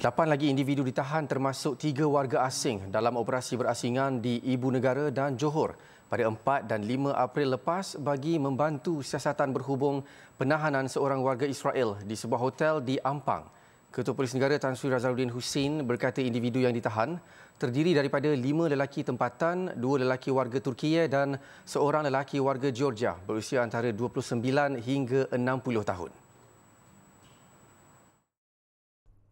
Lapan lagi individu ditahan termasuk tiga warga asing dalam operasi berasingan di Ibu Negara dan Johor pada 4 dan 5 April lepas bagi membantu siasatan berhubung penahanan seorang warga Israel di sebuah hotel di Ampang. Ketua Polis Negara Tan Sri Razaluddin Hussein berkata individu yang ditahan terdiri daripada lima lelaki tempatan, dua lelaki warga Turki dan seorang lelaki warga Georgia berusia antara 29 hingga 60 tahun.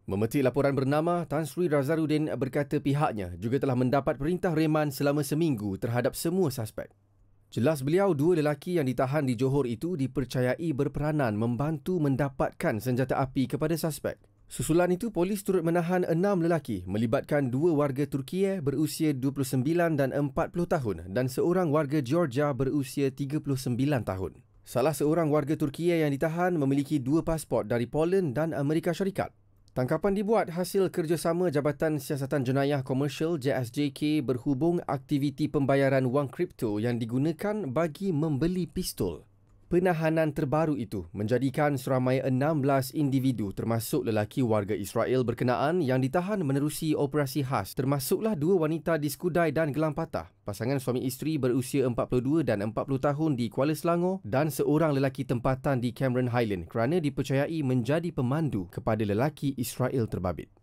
Memetik laporan bernama, Tan Sri Razaruddin berkata pihaknya juga telah mendapat perintah reman selama seminggu terhadap semua suspek. Jelas beliau dua lelaki yang ditahan di Johor itu dipercayai berperanan membantu mendapatkan senjata api kepada suspek. Susulan itu polis turut menahan enam lelaki melibatkan dua warga Turki berusia 29 dan 40 tahun dan seorang warga Georgia berusia 39 tahun. Salah seorang warga Turki yang ditahan memiliki dua pasport dari Poland dan Amerika Syarikat. Tangkapan dibuat hasil kerjasama Jabatan Siasatan Jenayah Komersial JSJK berhubung aktiviti pembayaran wang kripto yang digunakan bagi membeli pistol. Penahanan terbaru itu menjadikan seramai 16 individu termasuk lelaki warga Israel berkenaan yang ditahan menerusi operasi khas termasuklah dua wanita di Skudai dan Gelang Patah, pasangan suami isteri berusia 42 dan 40 tahun di Kuala Selangor dan seorang lelaki tempatan di Cameron Highland kerana dipercayai menjadi pemandu kepada lelaki Israel terbabit.